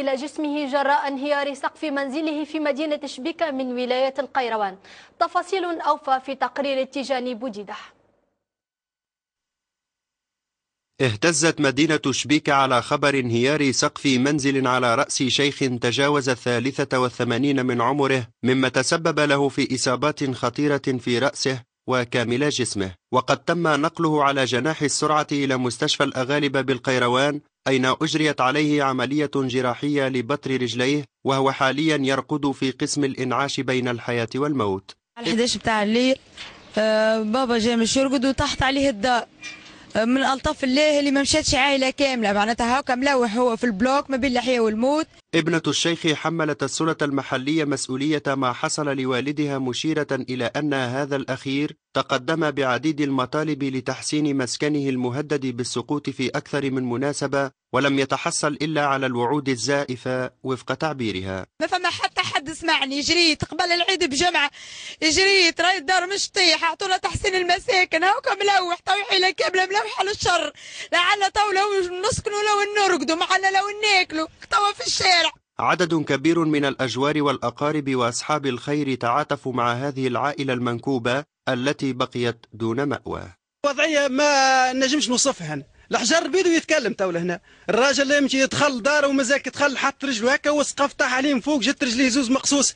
إلى جسمه جراء انهيار سقف منزله في مدينة شبيكة من ولاية القيروان تفاصيل أوفى في تقرير التجاني بوديدح اهتزت مدينة شبيكة على خبر انهيار سقف منزل على رأس شيخ تجاوز الثالثة والثمانين من عمره مما تسبب له في إصابات خطيرة في رأسه وكامل جسمه وقد تم نقله على جناح السرعة إلى مستشفى الأغالب بالقيروان أين أجريت عليه عملية جراحية لبتر رجليه وهو حاليا يرقد في قسم الإنعاش بين الحياة والموت على 11 بتاع الليل آه، بابا جاي مش يرقد وتحت عليه الدار آه، من الطف الله اللي ما مشاتش عائله كامله معناتها هاو ملوح هو في البلوك ما بين الحياه والموت ابنة الشيخ حملت السلة المحلية مسؤولية ما حصل لوالدها مشيرة إلى أن هذا الأخير تقدم بعديد المطالب لتحسين مسكنه المهدد بالسقوط في أكثر من مناسبة ولم يتحصل إلا على الوعود الزائفة وفق تعبيرها ما فما حتى حد سمعني جريت قبل العيد بجمعة جريت راي الدار مش طيح اعطونا تحسين المساكن هاكا ملوح طويحي لكابلة ملوحة للشر لعنا تو لو نسكنوا لو نرقدوا معنا لو ناكلوا توا في الشارع عدد كبير من الأجوار والأقارب وأصحاب الخير تعاطفوا مع هذه العائلة المنكوبة التي بقيت دون مأوى وضعية ما نجمش نوصفها الحجر بيدو يتكلم تاول هنا الراجل اللي يمشي يدخل دار ومازال يدخل حط رجله هكا وسقف طاح عليه من فوق جت رجليه زوز مقصوص